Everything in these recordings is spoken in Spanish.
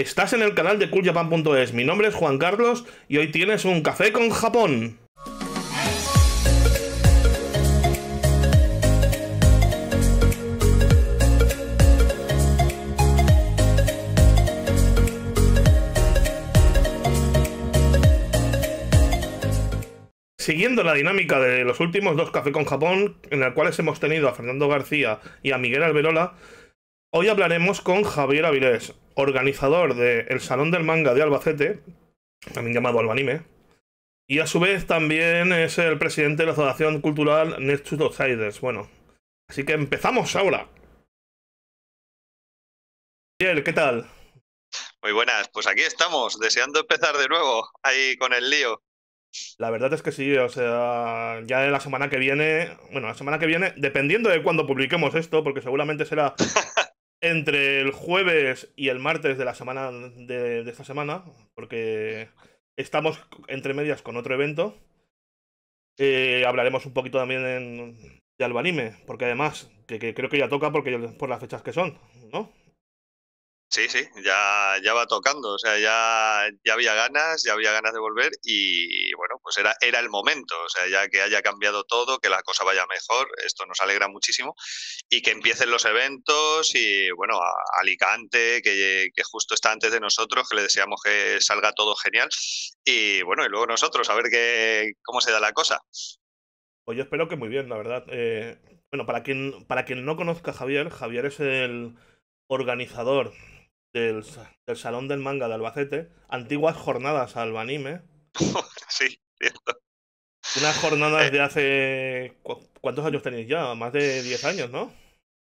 Estás en el canal de cooljapan.es. Mi nombre es Juan Carlos y hoy tienes un café con Japón. Siguiendo la dinámica de los últimos dos Café con Japón, en el cuales hemos tenido a Fernando García y a Miguel Alberola, Hoy hablaremos con Javier Avilés, organizador del el Salón del Manga de Albacete, también llamado Albanime, y a su vez también es el presidente de la Asociación Cultural Nexus Outsiders. Bueno, así que empezamos ahora. Javier, ¿qué tal? Muy buenas, pues aquí estamos, deseando empezar de nuevo, ahí con el lío. La verdad es que sí, o sea, ya la semana que viene, bueno, la semana que viene, dependiendo de cuándo publiquemos esto, porque seguramente será entre el jueves y el martes de la semana de, esta semana, porque estamos entre medias con otro evento. Eh, hablaremos un poquito también en, de Albanime, porque además, creo que ya toca porque por las fechas que son, ¿no? Sí, sí, ya, ya va tocando, o sea, ya, ya había ganas, ya había ganas de volver y bueno, pues era, era el momento, o sea, ya que haya cambiado todo, que la cosa vaya mejor, esto nos alegra muchísimo y que empiecen los eventos y bueno, a Alicante, que, justo está antes de nosotros, que le deseamos que salga todo genial y bueno, y luego nosotros, a ver cómo se da la cosa. Pues yo espero que muy bien, la verdad. Eh, bueno, para quien, para quien no conozca a Javier, Javier es el organizador del, Salón del Manga de Albacete, antiguas jornadas al anime. sí, cierto. Unas jornadas eh. de hace. ¿Cuántos años tenéis ya? Más de 10 años, ¿no?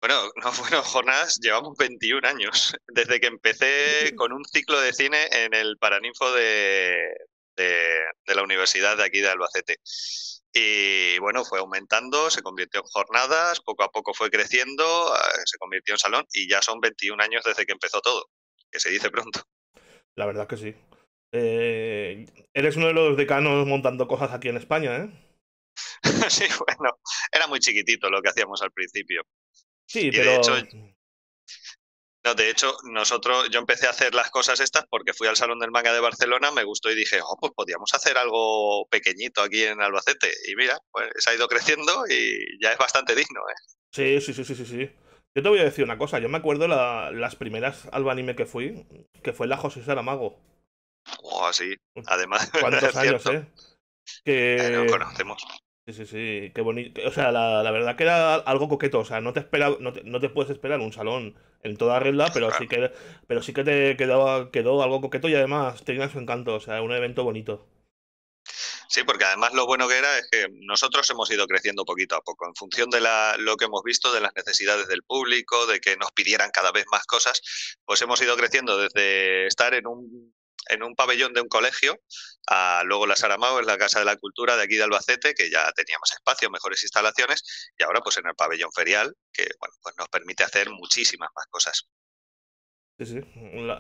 Bueno, no, fueron jornadas llevamos 21 años, desde que empecé con un ciclo de cine en el Paraninfo de, de, de, la Universidad de aquí de Albacete. Y bueno, fue aumentando, se convirtió en jornadas, poco a poco fue creciendo, eh, se convirtió en salón y ya son 21 años desde que empezó todo que se dice pronto. La verdad que sí. Eh, eres uno de los decanos montando cosas aquí en España, ¿eh? sí, bueno, era muy chiquitito lo que hacíamos al principio. Sí, pero... De hecho, no, de hecho, nosotros, yo empecé a hacer las cosas estas porque fui al Salón del Manga de Barcelona, me gustó y dije, oh, pues podíamos hacer algo pequeñito aquí en Albacete. Y mira, pues se ha ido creciendo y ya es bastante digno, ¿eh? Sí, sí, sí, sí, sí. sí. Yo te voy a decir una cosa, yo me acuerdo la, las primeras alba-anime que fui, que fue la José Saramago. Oh, sí, además. ¿Cuántos años, eh? Que... conocemos. Sí, sí, sí, qué bonito. O sea, la, la, verdad que era algo coqueto, o sea, no te, no puedes esperar un salón en toda regla, pero sí que pero sí que te quedaba, quedó algo coqueto y además tenía su encanto, o sea, un evento bonito. Sí, porque además lo bueno que era es que nosotros hemos ido creciendo poquito a poco en función de lo que hemos visto, de las necesidades del público, de que nos pidieran cada vez más cosas, pues hemos ido creciendo desde estar en un pabellón de un colegio, a luego la Saramago, es la Casa de la Cultura de aquí de Albacete, que ya teníamos espacio, mejores instalaciones, y ahora pues en el pabellón ferial, que bueno, pues nos permite hacer muchísimas más cosas. Sí, sí.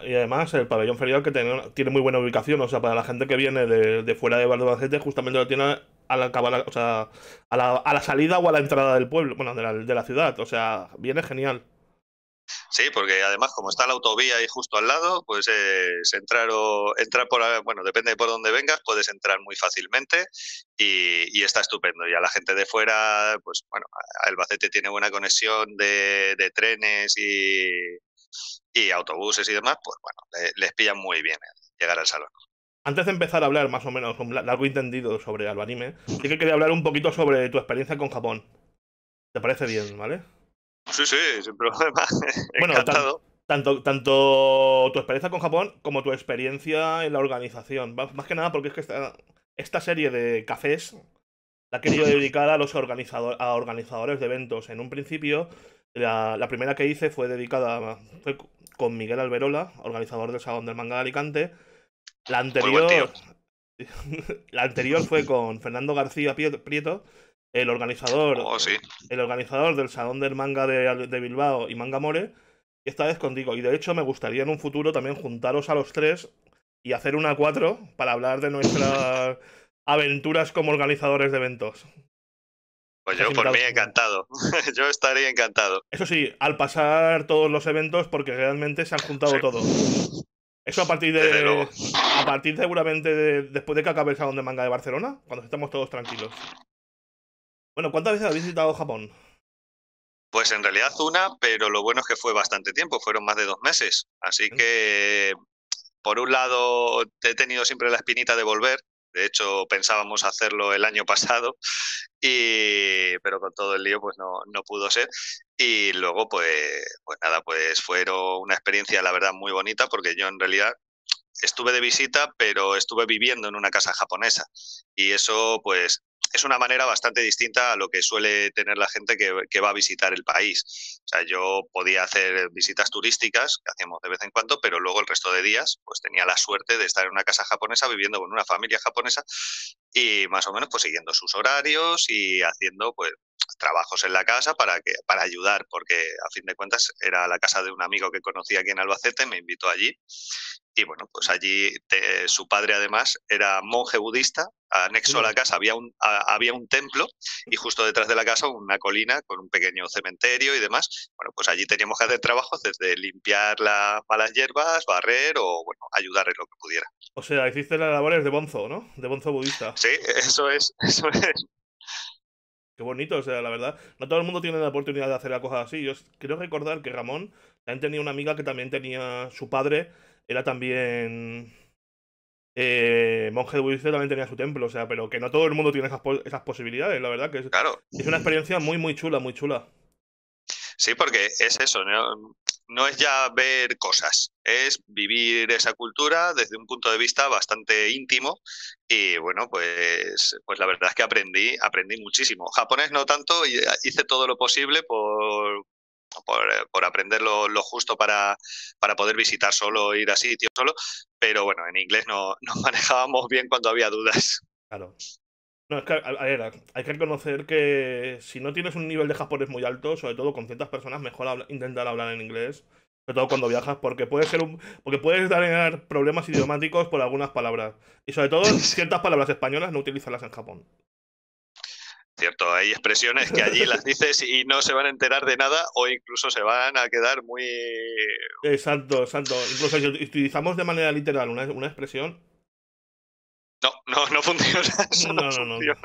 y además el pabellón ferial que tiene, muy buena ubicación, o sea, para la gente que viene de, fuera de Valdebacete, justamente lo tiene al acabar, o sea, a la, salida o a la entrada del pueblo, bueno, de la, ciudad, o sea, viene genial. Sí, porque además como está la autovía ahí justo al lado, pues entrar o entrar por, bueno, depende de por dónde vengas, puedes entrar muy fácilmente y, está estupendo. Y a la gente de fuera, pues bueno, Albacete tiene buena conexión de trenes y, y autobuses y demás, pues bueno, les pillan muy bien llegar al salón. Antes de empezar a hablar más o menos un largo entendido sobre alba-anime, sí que quería hablar un poquito sobre tu experiencia con Japón. ¿Te parece bien, vale? Sí, sí, sin problema. bueno, Tanto, tanto tu experiencia con Japón como tu experiencia en la organización. Más que nada porque es que esta, esta serie de cafés la he querido dedicar a los organizadores a organizadores de eventos. En un principio la, primera que hice fue dedicada con Miguel Alberola, organizador del Salón del Manga de Alicante. La anterior, la anterior fue con Fernando García Prieto, el organizador, oh, el organizador del Salón del Manga de, de, Bilbao y Manga More. Y esta vez contigo. Y de hecho me gustaría en un futuro también juntaros a los tres y hacer una cuatro para hablar de nuestras aventuras como organizadores de eventos. Pues yo por mí encantado. yo estaría encantado. Eso sí, al pasar todos los eventos, porque realmente se han juntado todos. Eso a partir de. A partir seguramente después de que acabe el salón de manga de Barcelona, cuando estemos todos tranquilos. Bueno, ¿cuántas veces has visitado Japón? Pues en realidad una, pero lo bueno es que fue bastante tiempo, fueron más de dos meses. Así que, por un lado, he tenido siempre la espinita de volver, de hecho, pensábamos hacerlo el año pasado, y, pero con todo el lío pues no, pudo ser. Y luego, pues, pues nada, pues fue una experiencia, la verdad, muy bonita, porque yo en realidad estuve de visita, pero estuve viviendo en una casa japonesa. Y eso, pues, es una manera bastante distinta a lo que suele tener la gente que, va a visitar el país. O sea, yo podía hacer visitas turísticas, que hacíamos de vez en cuando, pero resto de días, pues tenía la suerte de estar en una casa japonesa viviendo con una familia japonesa y más o menos pues siguiendo sus horarios y haciendo pues trabajos en la casa para que para ayudar porque a fin de cuentas era la casa de un amigo que conocía aquí en Albacete me invitó allí y bueno pues allí su padre además era monje budista anexo a la casa había un había un templo y justo detrás de la casa una colina con un pequeño cementerio y demás bueno pues allí teníamos que hacer trabajos desde limpiar las malas hierbas barrer o bueno ayudar en lo que pudiera o sea hiciste las labores de bonzo no de bonzo budista Sí, eso es, eso es. Qué bonito, o sea, la verdad. No todo el mundo tiene la oportunidad de hacer la cosa así. Yo quiero recordar que Ramón también tenía una amiga que también tenía su padre, era también eh, monje budista, también tenía su templo, o sea, pero que no todo el mundo tiene esas, esas posibilidades, la verdad, que es, claro. es una experiencia muy, muy chula, muy chula. Sí, porque es eso, ¿no? no es ya ver cosas, es vivir esa cultura desde un punto de vista bastante íntimo y bueno, pues, pues la verdad es que aprendí, aprendí muchísimo. Japonés no tanto, eh, hice todo lo posible por, por, eh, aprender lo, justo para, poder visitar solo, ir a sitios solo, pero bueno, en inglés no, nos manejábamos bien cuando había dudas. Claro. No, es que, hay que reconocer que si no tienes un nivel de japonés muy alto, sobre todo con ciertas personas, mejor intentar hablar en inglés, sobre todo cuando viajas, porque puedes ser un, porque puedes dar problemas idiomáticos por algunas palabras. Y sobre todo, ciertas palabras españolas no utilizarlas en Japón. Cierto, hay expresiones que allí las dices y no se van a enterar de nada o incluso se van a quedar muy... Exacto, exacto. Incluso si utilizamos de manera literal una, una expresión, no, no, no funciona. Eso no, no, no, funciona.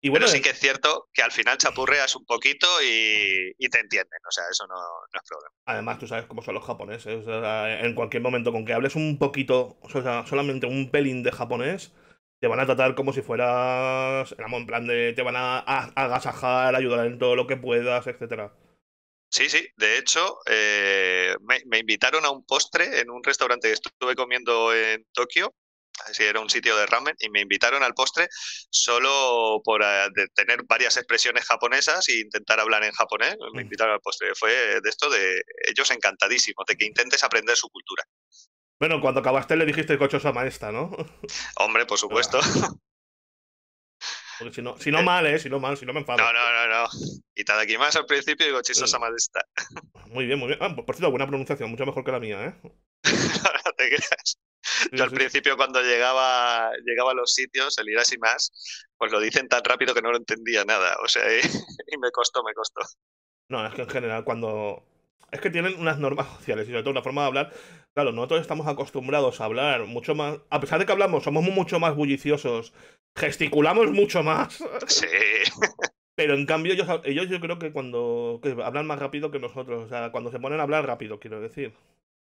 Y bueno, Pero sí eh, que es cierto que al final chapurreas un poquito y, te entienden, o sea, eso no, es problema. Además, tú sabes cómo son los japoneses, en cualquier momento, con que hables un poquito, o sea, solamente un pelín de japonés, te van a tratar como si fueras, en plan de, te van a agasajar, ayudar en todo lo que puedas, etcétera. Sí, sí. De hecho, eh, me, invitaron a un postre en un restaurante que estuve comiendo en Tokio. Así era un sitio de ramen y me invitaron al postre solo por eh, tener varias expresiones japonesas e intentar hablar en japonés. Me mm. invitaron al postre. Fue de esto de ellos encantadísimos, de que intentes aprender su cultura. Bueno, cuando acabaste le dijiste a maestra, ¿no? Hombre, por ah. supuesto si no, mal, ¿eh? Si no mal, si no me enfado. No, no, no, no. Y tal aquí más al principio digo chistosa está Muy bien, muy bien. Ah, por cierto, buena pronunciación, mucho mejor que la mía, ¿eh? no te creas. Yo al principio cuando llegaba, llegaba a los sitios, el ir y más, pues lo dicen tan rápido que no lo entendía nada. O sea, y me costó, me costó. No, es que en general cuando es que tienen unas normas sociales y sobre todo una forma de hablar. Claro, nosotros estamos acostumbrados a hablar mucho más. A pesar de que hablamos, somos mucho más bulliciosos, gesticulamos mucho más. Sí. Pero en cambio, ellos, yo creo que cuando hablan más rápido que nosotros. O sea, cuando se ponen a hablar rápido, quiero decir.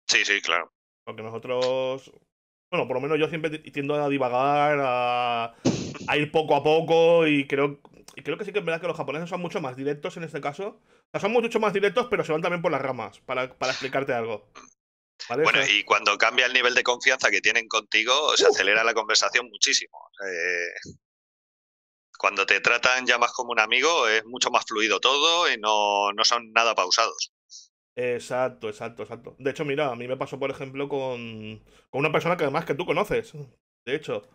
Sí, sí, claro. Porque nosotros. Bueno, por lo menos yo siempre tiendo a divagar, a, a ir poco a poco y creo y creo que sí que es verdad que los japoneses son mucho más directos en este caso. son mucho más directos, pero se van también por las ramas para, explicarte algo. Bueno, y cuando cambia el nivel de confianza que tienen contigo, se acelera la conversación muchísimo. Eh, cuando te tratan ya más como un amigo, es mucho más fluido todo y no, no son nada pausados. Exacto, exacto, exacto. De hecho, mira, a mí me pasó, por ejemplo, con, con una persona que además que tú conoces, de hecho.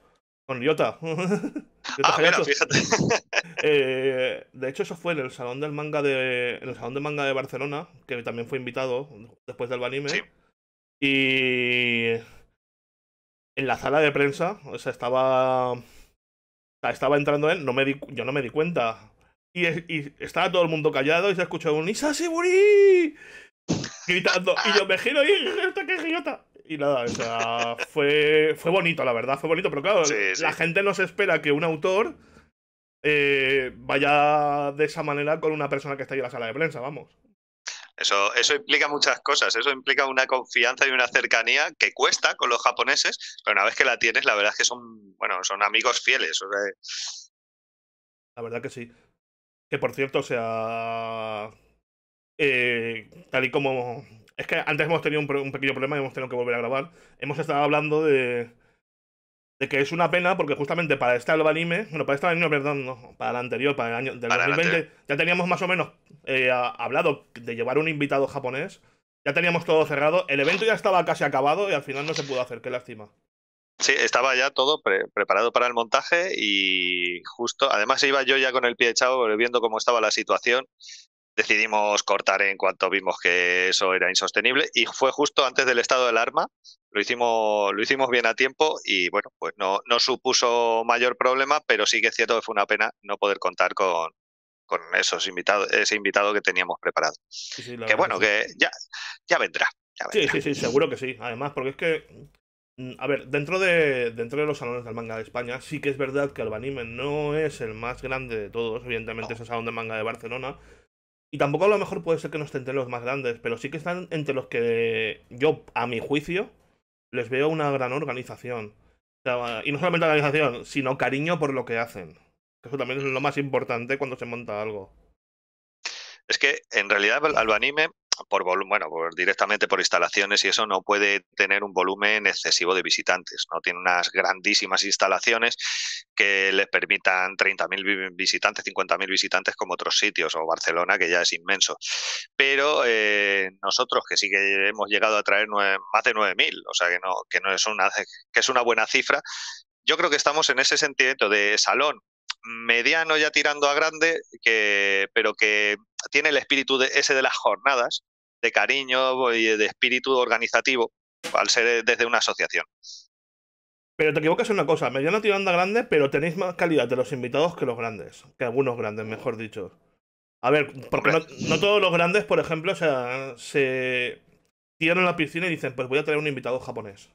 Con Riota. Ah, fíjate. Eh, de hecho, eso fue en el salón del manga de. En el salón de manga de Barcelona, que también fue invitado después del anime. Y. En la sala de prensa, o sea, estaba. Estaba entrando él, no me yo no me di cuenta. Y, estaba todo el mundo callado y se escuchó un Isasiburi gritando. Y yo me giro y esto que es y nada, o sea, fue, fue bonito, la verdad, fue bonito. Pero claro, la gente no se espera que un autor eh, vaya de esa manera con una persona que está ahí en la sala de prensa, vamos. Eso, eso implica muchas cosas, eso implica una confianza y una cercanía que cuesta con los japoneses, pero una vez que la tienes, la verdad es que son, bueno, son amigos fieles. La verdad que sí. Que por cierto, o sea, eh, tal y como es que antes hemos tenido un, pequeño problema y hemos tenido que volver a grabar. Hemos estado hablando de. que es una pena porque justamente para este anime, bueno, para este anime, perdón, no, para el anterior, para el año del 2020, ya teníamos más o menos eh, hablado de llevar un invitado japonés. Ya teníamos todo cerrado. El evento ya estaba casi acabado y al final no se pudo hacer. Qué lástima. Sí, estaba ya todo preparado para el montaje y justo, además iba yo ya con el pie echado viendo cómo estaba la situación decidimos cortar en cuanto vimos que eso era insostenible y fue justo antes del estado de alarma. Lo hicimos, lo hicimos bien a tiempo y bueno, pues no, no supuso mayor problema, pero sí que es cierto que fue una pena no poder contar con, con esos invitados, ese invitado que teníamos preparado. que bueno, que, ya, ya vendrá, Sí, sí, seguro que sí. Además, porque es que mm, a ver, dentro de, dentro de los salones del manga de España, sí que es verdad que anime no es el más grande de todos. Evidentemente ese es el salón de manga de Barcelona, y tampoco a lo mejor puede ser que no estén entre los más grandes, pero sí que están entre los que yo, a mi juicio, les veo una gran organización. y no solamente organización, sino cariño por lo que hacen. Eso también es lo más importante cuando se monta algo. Es que en realidad al anime por bueno, directamente por instalaciones y eso no puede tener un volumen excesivo de visitantes. No tiene unas grandísimas instalaciones que les permitan 30.000 visitantes, 50.000 visitantes como otros sitios o Barcelona que ya es inmenso. Pero eh, nosotros que sí que hemos llegado a traer más de 9.000, o sea que no que no es una que es una buena cifra. Yo creo que estamos en ese sentido de salón mediano ya tirando a grande, que, pero que tiene el espíritu de, ese de las jornadas, de cariño y de espíritu organizativo al ser desde una asociación. Pero te equivocas en una cosa, mediano tiro grande, pero tenéis más calidad de los invitados que los grandes, que algunos grandes, mejor dicho. A ver, porque no, todos los grandes, por ejemplo, sea, se tiran a la piscina y dicen, pues voy a traer un invitado japonés.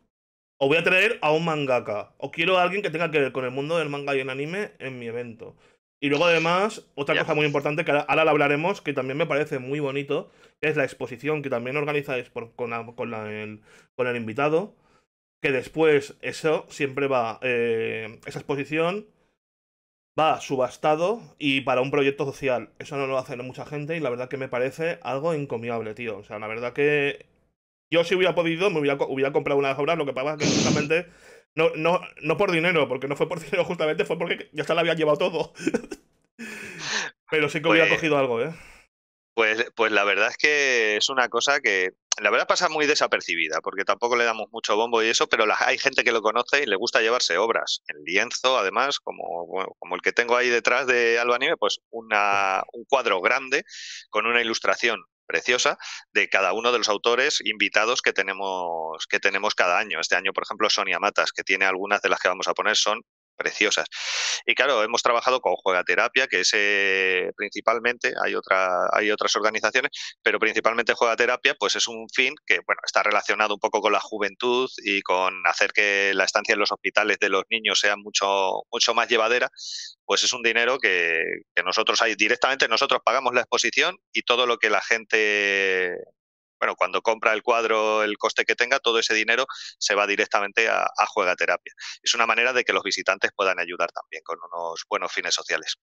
O voy a traer a un mangaka. O quiero a alguien que tenga que ver con el mundo del manga y el anime en mi evento. Y luego además, otra cosa muy importante que ahora, la hablaremos, que también me parece muy bonito, es la exposición que también organizáis con, con, el, con, el, invitado, que después eso siempre va, eh, esa exposición va subastado y para un proyecto social. Eso no lo hace mucha gente y la verdad que me parece algo encomiable, tío. O sea, la verdad que yo si hubiera podido, me hubiera, comprado una de las obras, lo que pasa es que justamente no, no, no por dinero, porque no fue por dinero justamente, fue porque yo se la había llevado todo. Pero sí que hubiera pues cogido algo, ¿eh? Pues, pues la verdad es que es una cosa que la verdad pasa muy desapercibida, porque tampoco le damos mucho bombo y eso, pero hay gente que lo conoce y le gusta llevarse obras en lienzo, además, como, como el que tengo ahí detrás de Alba pues una, un cuadro grande con una ilustración preciosa de cada uno de los autores invitados que tenemos, que tenemos cada año. Este año, por ejemplo, Sonia Matas, que tiene algunas de las que vamos a poner, son preciosas. Y claro, hemos trabajado con Juegaterapia, que es principalmente, hay, otra, hay otras organizaciones, pero principalmente Juegaterapia, pues es un fin que bueno, está relacionado un poco con la juventud y con hacer que la estancia en los hospitales de los niños sea mucho, mucho más llevadera, pues es un dinero que, que nosotros hay directamente, nosotros pagamos la exposición y todo lo que la gente bueno, cuando compra el cuadro, el coste que tenga, todo ese dinero se va directamente a, a Juegaterapia. Es una manera de que los visitantes puedan ayudar también con unos buenos fines sociales.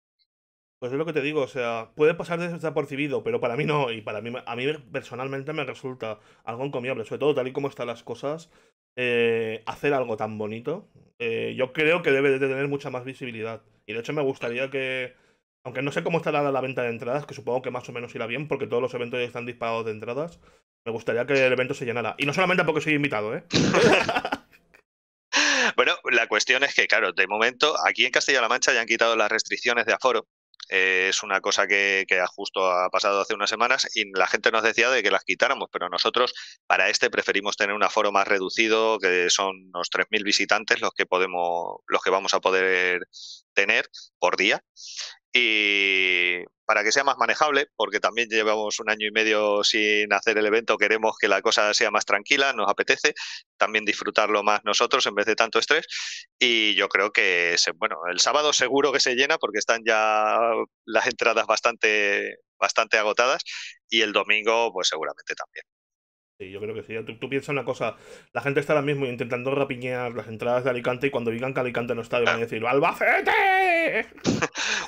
Pues es lo que te digo, o sea, puede pasar desapercibido, pero para mí no, y para mí, a mí personalmente me resulta algo encomiable, sobre todo tal y como están las cosas, eh, hacer algo tan bonito, eh, yo creo que debe de tener mucha más visibilidad. Y de hecho me gustaría que, aunque no sé cómo estará la, venta de entradas, que supongo que más o menos irá bien, porque todos los eventos ya están disparados de entradas. Me gustaría que el evento se llenara. Y no solamente porque soy invitado, ¿eh? bueno, la cuestión es que, claro, de momento, aquí en Castilla-La Mancha ya han quitado las restricciones de aforo. Eh, es una cosa que, que, justo ha pasado hace unas semanas y la gente nos decía de que las quitáramos, pero nosotros para este preferimos tener un aforo más reducido, que son unos 3.000 visitantes los que podemos, los que vamos a poder tener por día y para que sea más manejable, porque también llevamos un año y medio sin hacer el evento, queremos que la cosa sea más tranquila, nos apetece también disfrutarlo más nosotros en vez de tanto estrés. Y yo creo que, bueno, el sábado seguro que se llena porque están ya las entradas bastante, bastante agotadas y el domingo, pues seguramente también. Sí, yo creo que sí. Tú, tú piensas una cosa, la gente está ahora mismo intentando rapiñear las entradas de Alicante y cuando digan que Alicante no está, van a decir ¡Albacete!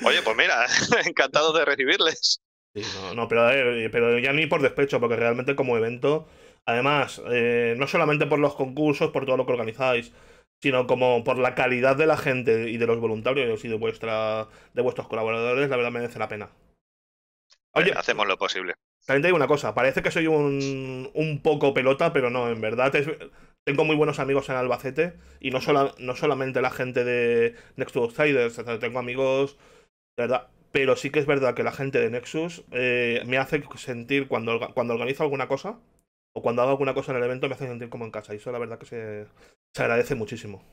Oye, pues mira, encantado de recibirles. no, no, pero, eh, pero ya ni por despecho, porque realmente como evento, además, eh, no solamente por los concursos, por todo lo que organizáis, sino como por la calidad de la gente y de los voluntarios y de vuestra de vuestros colaboradores, la verdad merece la pena. Pues Oye, hacemos lo posible. También te digo una cosa, parece que soy un, poco pelota, pero no, en verdad tengo muy buenos amigos en Albacete y no, no solamente la gente de Next to Outsiders, tengo amigos ¿verdad? Pero sí que es verdad que la gente de Nexus eh, me hace sentir cuando, cuando organizo alguna cosa o cuando hago alguna cosa en el evento me hace sentir como en casa. Y eso la verdad que se, agradece muchísimo.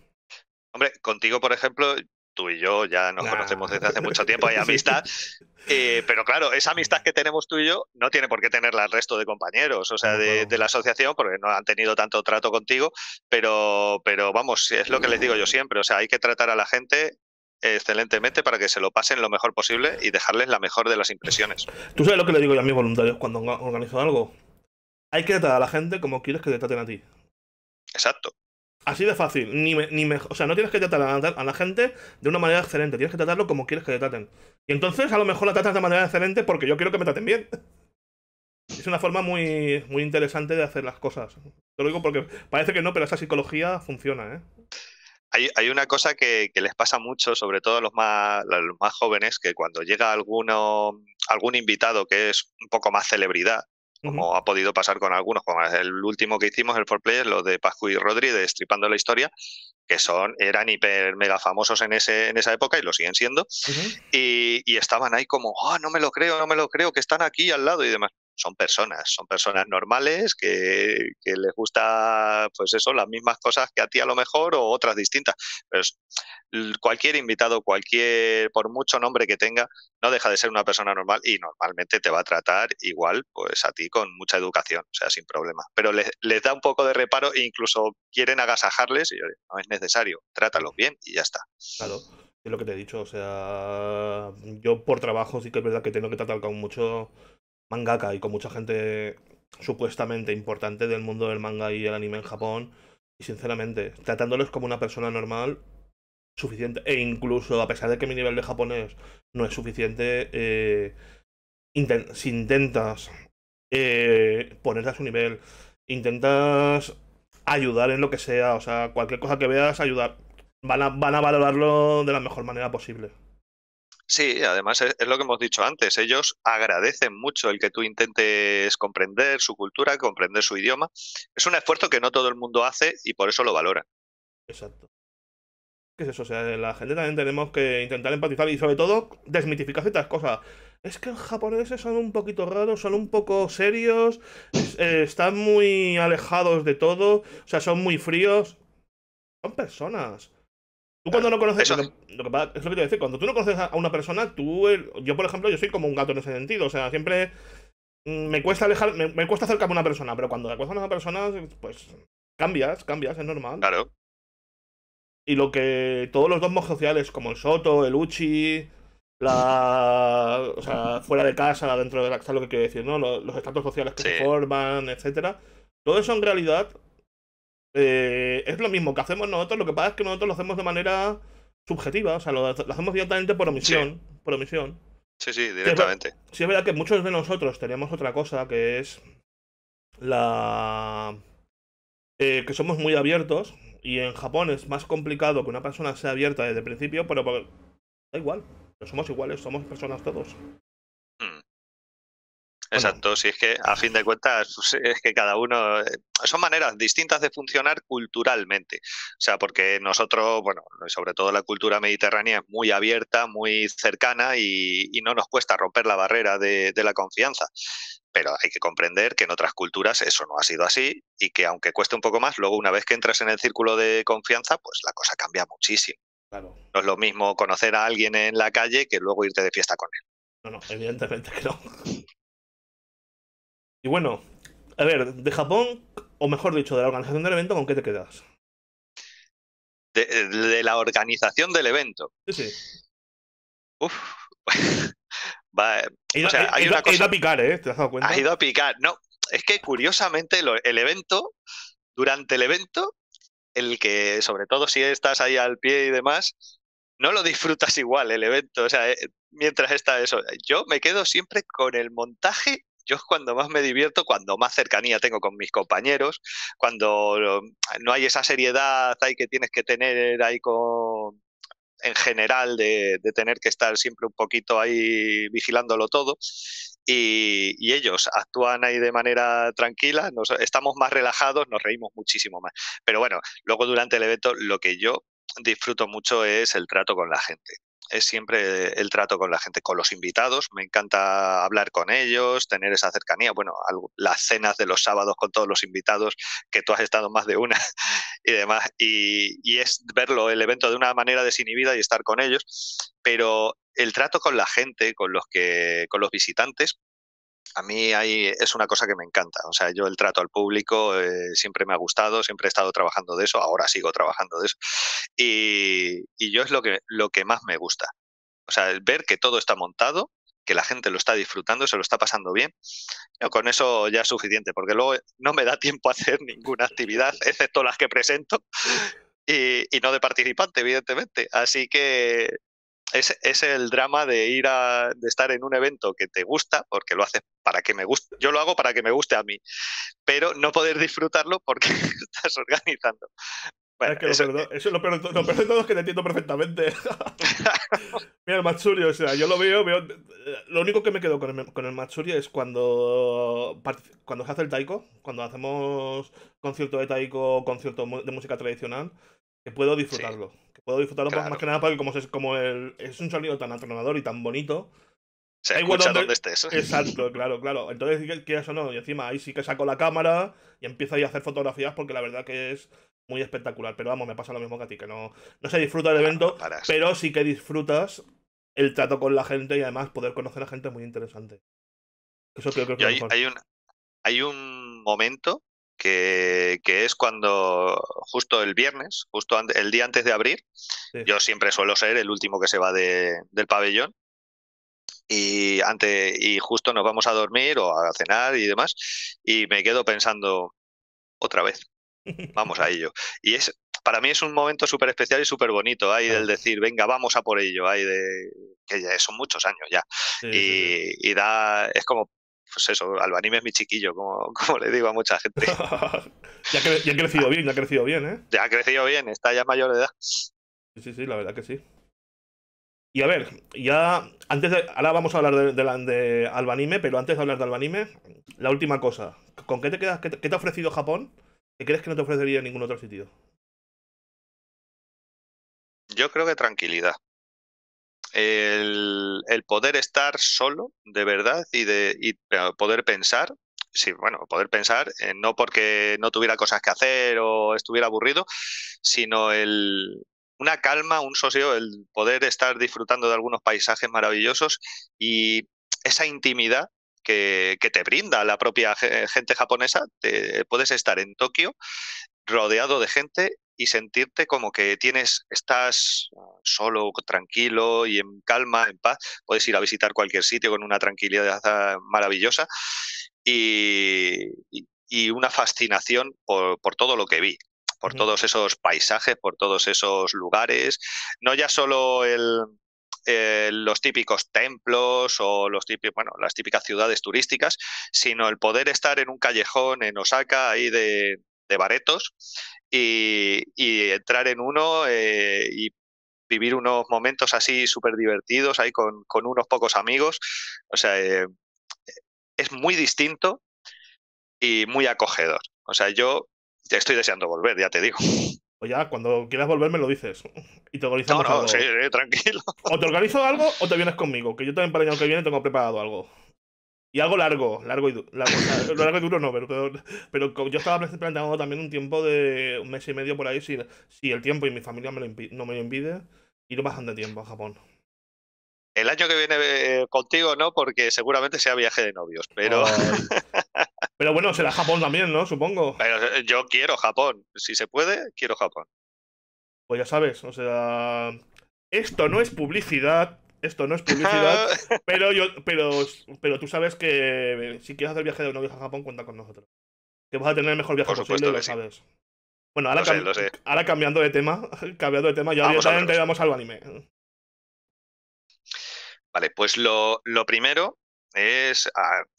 Hombre, contigo, por ejemplo, tú y yo ya nos conocemos desde hace mucho tiempo, hay amistad. Eh, pero claro, esa amistad que tenemos tú y yo no tiene por qué tenerla el resto de compañeros, o sea, de, de, la asociación, porque no han tenido tanto trato contigo, pero, pero vamos, es lo que les digo yo siempre, o sea, hay que tratar a la gente excelentemente para que se lo pasen lo mejor posible y dejarles la mejor de las impresiones. Tú sabes lo que le digo yo a mis voluntarios cuando organizo algo. Hay que tratar a la gente como quieres que te traten a ti. Exacto. Así de fácil. Ni o sea, no tienes que tratar a la, gente de una manera excelente. Tienes que tratarlo como quieres que te traten. Y entonces a lo mejor la tratas de manera excelente porque yo quiero que me traten bien. Es una forma muy, muy interesante de hacer las cosas. Te lo digo porque parece que no, pero esa psicología funciona, ¿eh? Hay, una cosa que, les pasa mucho, sobre todo a los más, los más jóvenes, que cuando llega alguno, algún invitado que es un poco más celebridad, como ha podido pasar con algunos, como el último que hicimos, el for player lo de Pascu y Rodri, de Estripando la Historia, que son, eran hiper mega famosos en, ese, en esa época y lo siguen siendo, y, estaban ahí como, ah, no me lo creo, no me lo creo, que están aquí al lado y demás son personas, son personas normales que, les gusta, pues eso, las mismas cosas que a ti a lo mejor o otras distintas. Pero cualquier invitado, cualquier, por mucho nombre que tenga, no deja de ser una persona normal y normalmente te va a tratar igual, pues a ti con mucha educación, o sea, sin problema. Pero les, da un poco de reparo e incluso quieren agasajarles y no es necesario, trátalos bien y ya está. Claro es lo que te he dicho, o sea, yo por trabajo sí que es verdad que tengo que tratar con mucho mangaka y con mucha gente supuestamente importante del mundo del manga y el anime en Japón. Y sinceramente, tratándoles como una persona normal, suficiente. E incluso, a pesar de que mi nivel de japonés no es suficiente, eh, si intentas eh, ponerte a su nivel, intentas ayudar en lo que sea, o sea, cualquier cosa que veas, ayudar. Van van a valorarlo de la mejor manera posible. Sí, además es, lo que hemos dicho antes. Ellos agradecen mucho el que tú intentes comprender su cultura, comprender su idioma. Es un esfuerzo que no todo el mundo hace y por eso lo valora. Exacto. ¿Qué es eso? O sea, la gente también tenemos que intentar empatizar y sobre todo desmitificar ciertas cosas. Es que los japoneses son un poquito raros, son un poco serios, eh, están muy alejados de todo, o sea, son muy fríos. Son personas cuando no conoces. Lo cuando tú no conoces a una persona, tú. yo, por ejemplo, yo soy como un gato en ese sentido. O sea, siempre. Mm, me cuesta alejar. Me, cuesta acercarme a una persona, pero cuando te a una persona, pues. Cambias, cambias, es normal. Claro. Y lo que todos los dogmas sociales, como el Soto, el Uchi, la. O sea, fuera de casa, dentro de la casa, lo que quiero decir, ¿no? Los, estatus sociales que se forman, etcétera. Todo eso en realidad eh, es lo mismo que hacemos nosotros, lo que pasa es que nosotros lo hacemos de manera subjetiva, o sea, lo, hacemos directamente por omisión. Sí. Por omisión. Sí, sí, directamente. Sí es, verdad que muchos de nosotros tenemos otra cosa que es la. Eh, que somos muy abiertos y en Japón es más complicado que una persona sea abierta desde el principio, pero, da igual, somos iguales, somos personas todos. Hmm. Exacto, sí es que a fin de cuentas pues, es que cada uno eh, son maneras distintas de funcionar culturalmente. O sea, porque nosotros, bueno, sobre todo la cultura mediterránea es muy abierta, muy cercana y, no nos cuesta romper la barrera de, la confianza pero hay que comprender que en otras culturas eso no ha sido así y que aunque cueste un poco más, luego una vez que entras en el círculo de confianza, pues la cosa cambia muchísimo. No es lo mismo conocer a alguien en la calle que luego irte de fiesta con él. No, no, evidentemente que no. Y bueno, a ver, de Japón, o mejor dicho, de la organización del evento, ¿con qué te quedas? De, la organización del evento. Sí, sí. Uf. Va, eh, o sea, ido a picar, ¿eh? ¿Te has dado cuenta? Ha ido a picar. No, es que curiosamente el evento, durante el evento, el que, sobre todo si estás ahí al pie y demás, no lo disfrutas igual el evento. O sea, eh, mientras está eso, yo me quedo siempre con el montaje yo es cuando más me divierto, cuando más cercanía tengo con mis compañeros, cuando mm, no hay esa seriedad ahí que tienes que tener ahí en general de, tener que estar siempre un poquito ahí vigilándolo todo y, y, ellos actúan ahí de manera tranquila, nos, estamos más relajados, nos reímos muchísimo más. Pero bueno, luego durante el evento lo que yo disfruto mucho es el trato con la gente es siempre el trato con la gente, con los invitados. Me encanta hablar con ellos, tener esa cercanía. Bueno, las cenas de los sábados con todos los invitados, que tú has estado más de una y demás. Y, es verlo, el evento de una manera desinhibida y estar con ellos. Pero el trato con la gente, con los, que, con los visitantes, a mí hay, es una cosa que me encanta. O sea, yo el trato al público eh, siempre me ha gustado, siempre he estado trabajando de eso, ahora sigo trabajando de eso. Y, y, yo es lo que, lo que más me gusta. O sea, el ver que todo está montado, que la gente lo está disfrutando, se lo está pasando bien. con eso ya es suficiente, porque luego no me da tiempo a hacer ninguna actividad, excepto las que presento. y, no de participante, evidentemente. Así que es, es, el drama de ir a de estar en un evento que te gusta, porque lo haces para que me guste. Yo lo hago para que me guste a mí, pero no poder disfrutarlo porque estás organizando. Bueno, eso, lo, es lo peor, de lo todo es que te entiendo perfectamente. Mira, el Matsuri, o sea, yo lo veo, veo Lo único que me quedo con el, con es cuando, cuando se hace el taiko, cuando hacemos concierto de taiko, concierto de música tradicional, puedo disfrutarlo. Que puedo disfrutarlo más que nada porque como, es, como el, es un sonido tan atronador y tan bonito. Se escucha donde, esté eso. Exacto, claro, claro. Entonces, que eso no? Y encima ahí sí que saco la cámara y empiezo ahí a hacer fotografías porque la verdad que es muy espectacular. Pero vamos, me pasa lo mismo que a ti, que no, no se disfruta el evento, pero sí que disfrutas el trato con la gente y además poder conocer a gente muy interesante. Eso creo, que es hay, hay un Hay un momento que, es cuando justo el viernes, justo el día antes de abrir, yo siempre suelo ser el último que se va del pabellón y, ante, y justo nos vamos a dormir o a cenar y demás y me quedo pensando otra vez, vamos a ello. Y es, para mí es un momento súper especial y súper bonito, ahí del decir, venga, vamos a por ello, ahí de que ya son muchos años ya. y, y, da, es como pues eso, AlbaNime es mi chiquillo, como, le digo a mucha gente. ya, ha crecido bien, ya ha crecido bien, ¿eh? Ya ha crecido bien, está ya mayor de edad. Sí, sí, sí, la verdad que sí. Y a ver, ya antes ahora vamos a hablar de, Albanime, pero antes de hablar de Albanime, la última cosa. ¿Con qué te quedas? Qué te, ha ofrecido Japón ¿Qué crees que no te ofrecería en ningún otro sitio? Yo creo que tranquilidad el, poder estar solo, de verdad, y, de, poder pensar sí, bueno, poder pensar, eh, no porque no tuviera cosas que hacer o estuviera aburrido, sino el, una calma, un sosiego, el poder estar disfrutando de algunos paisajes maravillosos y esa intimidad que, te brinda la propia gente japonesa. Te, puedes estar en Tokio rodeado de gente y sentirte como que tienes, estás eh, solo, tranquilo y en calma, en paz. Puedes ir a visitar cualquier sitio con una tranquilidad ah, maravillosa y, una fascinación por, todo lo que vi por todos esos paisajes, por todos esos lugares, no ya solo eh, los típicos templos o los bueno, las típicas ciudades turísticas, sino el poder estar en un callejón en Osaka, ahí de, de baretos y, entrar en uno eh, y vivir unos momentos así súper divertidos ahí con, unos pocos amigos. O sea, eh, es muy distinto y muy acogedor. O sea, yo estoy deseando volver, ya te digo. O ya, cuando quieras volver me lo dices. Y te organizamos no, algo. Sí, tranquilo. O te organizo algo o te vienes conmigo, que yo también para el año que viene tengo preparado algo. Y algo largo, largo y, duro. largo, y duro no, pero, pero, yo estaba planteando también un tiempo de un mes y medio por ahí, si, si el tiempo y mi familia me lo no me lo impide, ir bastante tiempo a Japón. El año que viene eh, contigo no, porque seguramente sea viaje de novios, pero... pero bueno, será Japón también, ¿no? Supongo. Eh, yo quiero Japón, si se puede, quiero Japón. Pues ya sabes, o sea, esto no es publicidad, esto no es publicidad, pero, yo, pero, pero tú sabes que eh, si quieres hacer viaje de vieja a Japón, cuenta con nosotros. Que vas a tener el mejor viaje supuesto, posible, sabes. Bueno, ahora, cambiando de tema, cambiando de tema, ya directamente vamos al anime. Vale, pues lo, primero es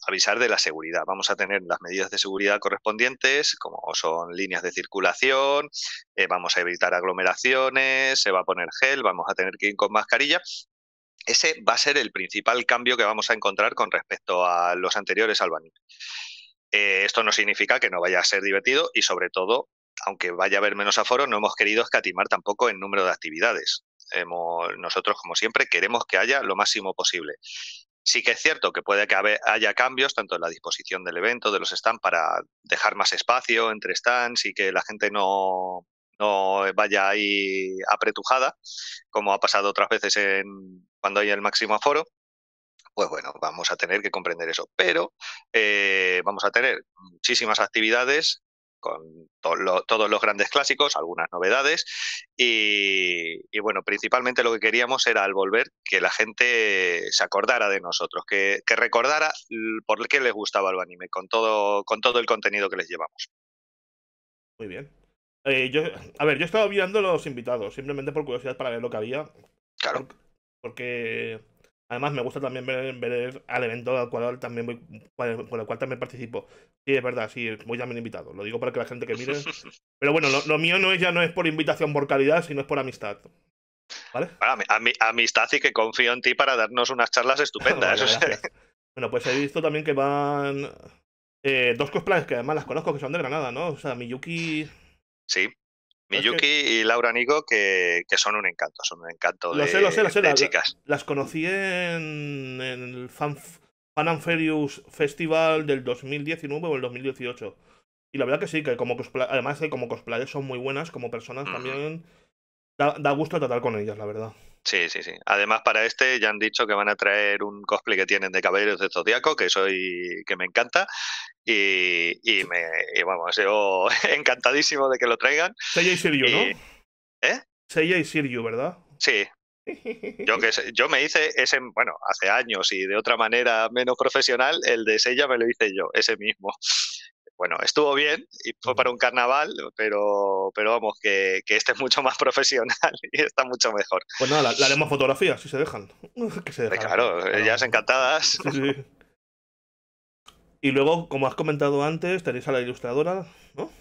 avisar de la seguridad. Vamos a tener las medidas de seguridad correspondientes, como son líneas de circulación, eh, vamos a evitar aglomeraciones, se va a poner gel, vamos a tener que ir con mascarilla ese va a ser el principal cambio que vamos a encontrar con respecto a los anteriores al eh, esto no significa que no vaya a ser divertido y sobre todo, aunque vaya a haber menos aforo, no hemos querido escatimar tampoco en número de actividades. nosotros, como siempre, queremos que haya lo máximo posible. Sí que es cierto que puede que haya cambios, tanto en la disposición del evento, de los stands, para dejar más espacio entre stands y que la gente no, no vaya ahí apretujada, como ha pasado otras veces en, cuando hay el máximo aforo. Pues bueno, vamos a tener que comprender eso. Pero eh, vamos a tener muchísimas actividades con todos los grandes clásicos, algunas novedades. Y, bueno, principalmente lo que queríamos era al volver que la gente se acordara de nosotros, que, recordara por qué les gustaba el anime, con todo, con todo el contenido que les llevamos. Muy bien. Eh, yo, a ver, yo he estado mirando los invitados, simplemente por curiosidad para ver lo que había. Claro. Porque además me gusta también ver, ver al evento al cual también voy, por el cual también participo. Sí, es verdad, sí, voy también invitado. Lo digo para que la gente que mire. Pero bueno, lo, mío no es ya no es por invitación por calidad, sino es por amistad. ¿Vale? amistad y que confío en ti para darnos unas charlas estupendas. bueno, pues he visto también que van eh, dos cosplays que además las conozco, que son de Granada, ¿no? O sea, Miyuki Sí. Miyuki y Laura Nico, que, son un encanto, son un encanto lo de, sé, lo sé, chicas. Las conocí en, el Fan, Fan Festival del 2019 o el 2018. Y la verdad que sí, que como cosplay, además de eh, como cosplayers son muy buenas, como personas también da, da gusto tratar con ellas, la verdad. Sí, sí, sí. Además, para este ya han dicho que van a traer un cosplay que tienen de Caballeros de Zodíaco, que soy, que me encanta. Y, y me, vamos, yo encantadísimo de que lo traigan. Seiya y Sirio, ¿no? ¿Eh? Seiya y Sirio, ¿verdad? Sí, yo, que, yo me hice ese, bueno, hace años y de otra manera menos profesional, el de Sella me lo hice yo, ese mismo bueno, estuvo bien y fue para un carnaval, pero, pero vamos, que, este es mucho más profesional y está mucho mejor. Pues nada, le haremos fotografía, si se dejan. Claro, ellas encantadas. Y luego, como has comentado antes, tenéis a la ilustradora, ¿no?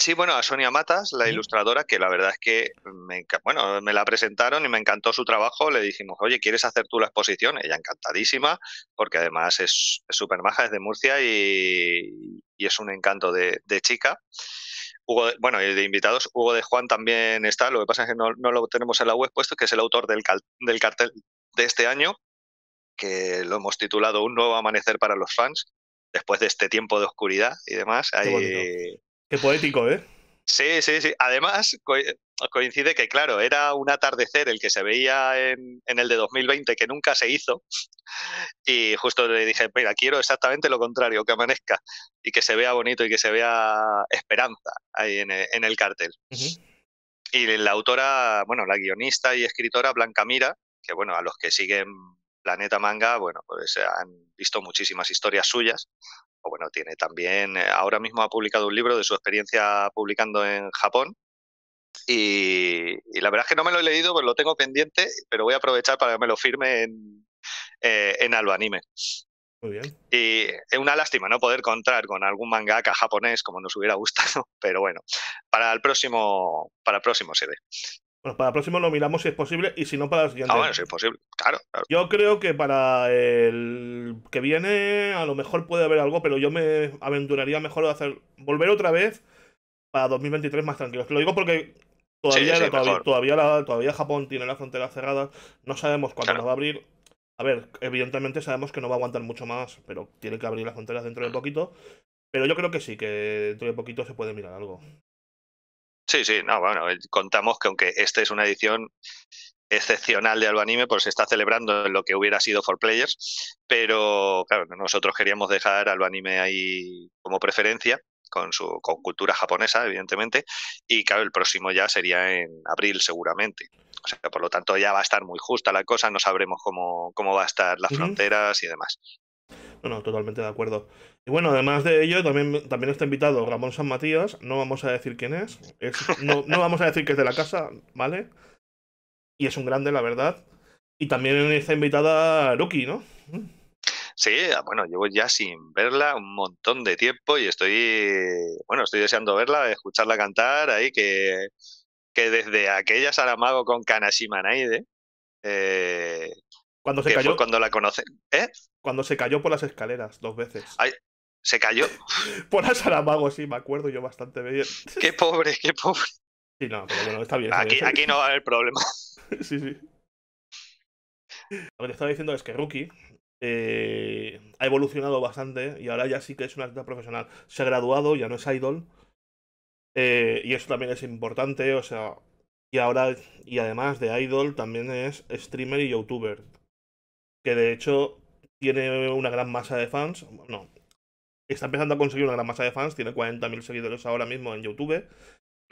Sí, bueno, a Sonia Matas, la ilustradora, que la verdad es que me, bueno, me la presentaron y me encantó su trabajo. Le dijimos, oye, ¿quieres hacer tú la exposición? Ella encantadísima, porque además es súper maja, es de Murcia y, es un encanto de, chica. bueno, y de invitados, Hugo de Juan también está, lo que pasa es que no, lo tenemos en la web puesto, que es el autor del, del, cartel de este año, que lo hemos titulado Un nuevo amanecer para los fans, después de este tiempo de oscuridad y demás. Ahí Qué poético, ¿eh? Sí, sí, sí. Además, coincide que, claro, era un atardecer el que se veía en, el de 2020 que nunca se hizo. Y justo le dije, mira, quiero exactamente lo contrario, que amanezca y que se vea bonito y que se vea esperanza ahí en, el, cartel. Y la autora, bueno, la guionista y escritora Blanca Mira, que bueno, a los que siguen Planeta Manga, bueno, pues han visto muchísimas historias suyas, o bueno, tiene también, eh, ahora mismo ha publicado un libro de su experiencia publicando en Japón, y, la verdad es que no me lo he leído, pues lo tengo pendiente, pero voy a aprovechar para que me lo firme en, eh, Anime. Muy bien. Y es una lástima no poder contar con algún mangaka japonés como nos hubiera gustado, pero bueno, para el próximo, para el próximo se ve. Bueno, para el próximo lo miramos si es posible y si no para el siguiente. Ah, bueno, si es posible, claro, Yo creo que para el que viene a lo mejor puede haber algo, pero yo me aventuraría mejor a hacer volver otra vez para 2023 más tranquilos. lo digo porque todavía, todavía, Japón tiene la frontera cerrada, no sabemos cuándo nos va a abrir. A ver, evidentemente sabemos que no va a aguantar mucho más, pero tiene que abrir las fronteras dentro de poquito. Pero yo creo que sí, que dentro de poquito se puede mirar algo. Sí, sí, no, bueno, eh, contamos que aunque esta es una edición excepcional de Alba Anime, pues se está celebrando en lo que hubiera sido For Players, pero claro, nosotros queríamos dejar Alba Anime ahí como preferencia, con su con cultura japonesa, evidentemente, y claro, el próximo ya sería en abril seguramente. O sea, por lo tanto ya va a estar muy justa la cosa, no sabremos cómo, cómo va a estar las fronteras y demás. No, no, totalmente de acuerdo. Y bueno, además de ello, también, también está invitado Ramón San Matías. No vamos a decir quién es. no, vamos a decir que es de la casa, ¿vale? Y es un grande, la verdad. Y también está invitada Ruki, ¿no? Sí, ah, bueno, llevo ya sin verla un montón de tiempo y estoy, bueno, estoy deseando verla, escucharla cantar ahí, que, que desde aquella Saramago con Kanashima Naide, eh, cuando se cayó. cuando la conoce. ¿Eh? Cuando se cayó por las escaleras dos veces. Ay, ¿Se cayó? por la sí, me acuerdo yo bastante bien. Qué pobre, qué pobre. Sí, no, pero bueno, está bien. aquí, no va a haber problema. sí, sí. Lo que te estaba diciendo es que Rookie eh, ha evolucionado bastante y ahora ya sí que es una atleta profesional. Se ha graduado, ya no es idol. Eh, y eso también es importante, o sea. Y ahora, y además de idol, también es streamer y youtuber que de hecho tiene una gran masa de fans, no, está empezando a conseguir una gran masa de fans, tiene 40.000 seguidores ahora mismo en YouTube.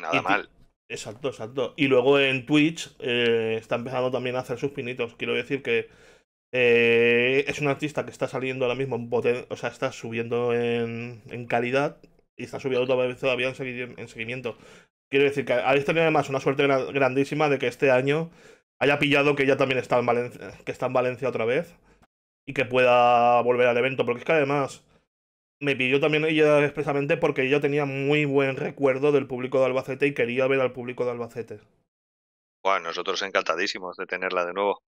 Nada mal. Exacto, exacto. Y luego en Twitch eh, está empezando también a hacer sus pinitos. Quiero decir que eh, es un artista que está saliendo ahora mismo en potencia. o sea, está subiendo en, calidad y está subiendo todavía en, segui en seguimiento. Quiero decir que visto que además una suerte grandísima de que este año haya pillado que ella también está en Valencia, que está en Valencia otra vez y que pueda volver al evento, porque es que además me pidió también ella expresamente porque ella tenía muy buen recuerdo del público de Albacete y quería ver al público de Albacete. Bueno, nosotros encantadísimos de tenerla de nuevo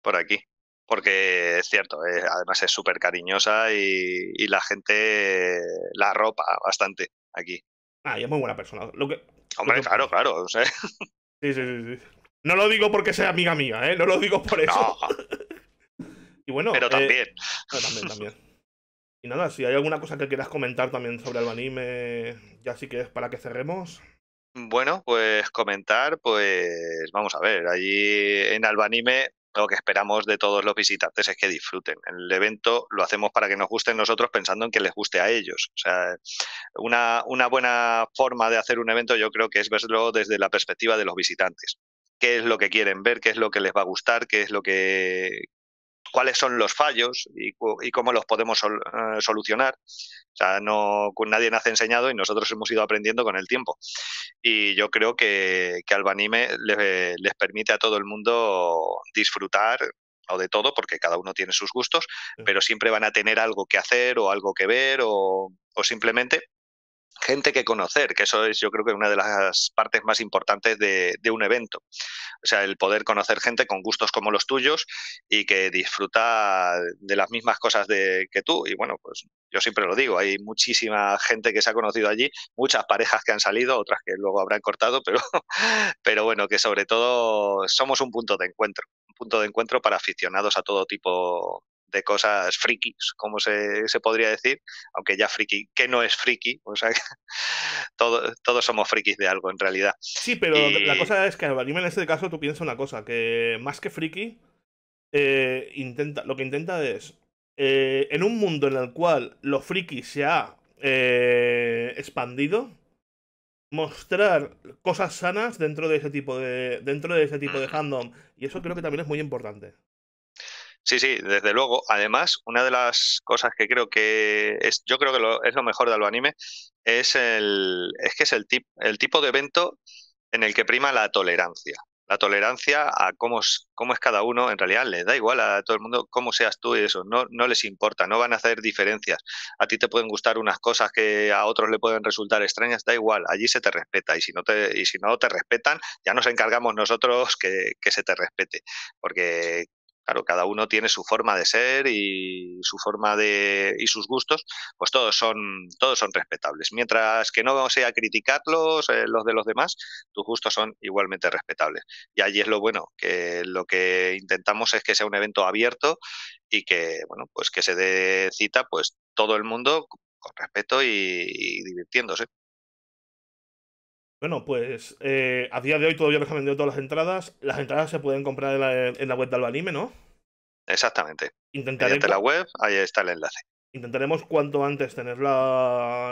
por aquí, porque es cierto, eh, además es súper cariñosa y, la gente la ropa bastante aquí. Ah, y es muy buena persona. Hombre, claro, claro. sí, sí, sí. No lo digo porque sea amiga mía, ¿eh? No lo digo por eso. y bueno. Pero eh, también. también, Y nada, si hay alguna cosa que quieras comentar también sobre el anime, ya sí que es para que cerremos. Bueno, pues comentar, pues vamos a ver, allí en Albanime lo que esperamos de todos los visitantes es que disfruten. El evento lo hacemos para que nos gusten nosotros pensando en que les guste a ellos. O sea, una, una buena forma de hacer un evento yo creo que es verlo desde la perspectiva de los visitantes qué es lo que quieren ver, qué es lo que les va a gustar, qué es lo que cuáles son los fallos y, cómo los podemos eh, solucionar. O sea, no, nadie nos ha enseñado y nosotros hemos ido aprendiendo con el tiempo. Y yo creo que, que Albanime les, permite a todo el mundo disfrutar o de todo, porque cada uno tiene sus gustos, pero siempre van a tener algo que hacer o algo que ver o simplemente gente que conocer, que eso es yo creo que una de las partes más importantes de, un evento. O sea, el poder conocer gente con gustos como los tuyos y que disfruta de las mismas cosas que tú. Y bueno, pues yo siempre lo digo, hay muchísima gente que se ha conocido allí, muchas parejas que han salido, otras que luego habrán cortado, pero, pero bueno, que sobre todo somos un punto de encuentro, un punto de encuentro para aficionados a todo tipo de cosas frikis, como se, podría decir, aunque ya friki, que no es friki, o sea, todo, todos somos frikis de algo en realidad. Sí, pero la cosa es que en este caso tú piensas una cosa, que más que friki, eh, intenta, lo que intenta es, eh, en un mundo en el cual lo friki se ha eh, expandido, mostrar cosas sanas dentro de ese tipo de dentro de ese tipo de fandom y eso creo que también es muy importante Sí, sí, desde luego. Además, una de las cosas que creo que es, yo creo que lo, es lo mejor de anime es el, es que es el, tip, el tipo de evento en el que prima la tolerancia. La tolerancia a cómo es, cómo es cada uno, en realidad le da igual a todo el mundo cómo seas tú y eso, no, no les importa, no van a hacer diferencias. A ti te pueden gustar unas cosas que a otros le pueden resultar extrañas, da igual, allí se te respeta y si no te, y si no te respetan, ya nos encargamos nosotros que, que se te respete, porque Claro, cada uno tiene su forma de ser y su forma de y sus gustos, pues todos son todos son respetables. Mientras que no a criticarlos eh, los de los demás, tus gustos son igualmente respetables. Y allí es lo bueno, que lo que intentamos es que sea un evento abierto y que bueno, pues que se dé cita pues todo el mundo con respeto y divirtiéndose. Bueno, pues eh, a día de hoy todavía no se han vendido todas las entradas. Las entradas se pueden comprar en la, web de anime, ¿no? Exactamente. Intentaré... la web, ahí está el enlace. Intentaremos cuanto antes tener,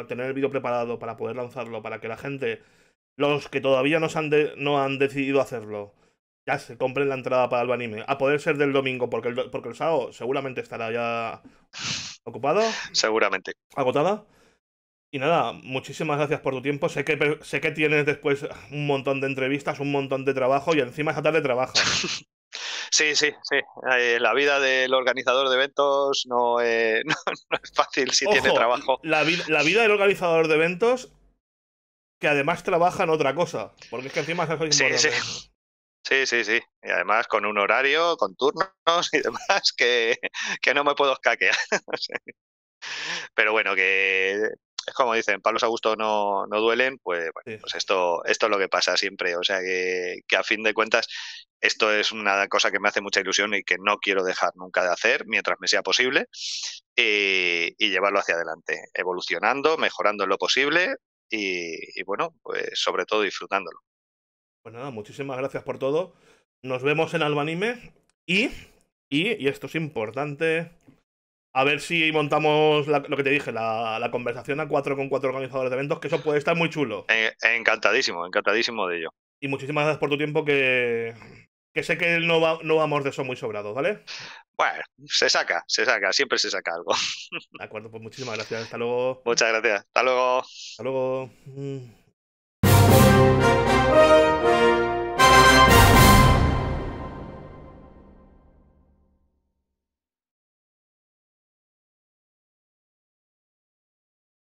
tener el vídeo preparado para poder lanzarlo, para que la gente, los que todavía no, han no han decidido hacerlo, ya se compren la entrada para anime A poder ser del domingo, porque el, porque el sábado seguramente estará ya ocupado. Seguramente. ¿Agotada? Y nada, muchísimas gracias por tu tiempo. Sé que, sé que tienes después un montón de entrevistas, un montón de trabajo y encima esa tarde trabajas. Sí, sí, sí. Eh, la vida del organizador de eventos no, eh, es fácil si tiene trabajo. La, vida del organizador de eventos que además trabaja en otra cosa, porque es que encima es sí, importante. Sí. sí, sí, Y además con un horario, con turnos y demás que, que no me puedo escaquear. Pero bueno, que como dicen, palos a no, no duelen, pues, bueno, pues esto, esto es lo que pasa siempre. O sea que, a fin de cuentas esto es una cosa que me hace mucha ilusión y que no quiero dejar nunca de hacer mientras me sea posible eh, y, llevarlo hacia adelante, evolucionando, mejorando lo posible y, bueno, pues sobre todo disfrutándolo. Pues nada, muchísimas gracias por todo. Nos vemos en Albanime y, y esto es importante, a ver si montamos lo que te dije, la, conversación a cuatro con cuatro organizadores de eventos, que eso puede estar muy chulo. Eh, encantadísimo, encantadísimo de ello. Y muchísimas gracias por tu tiempo, que, sé que no, no vamos de eso muy sobrado, ¿vale? Bueno, se saca, se saca, siempre se saca algo. De acuerdo, pues muchísimas gracias, hasta luego. Muchas gracias, hasta luego. Hasta luego. Mm.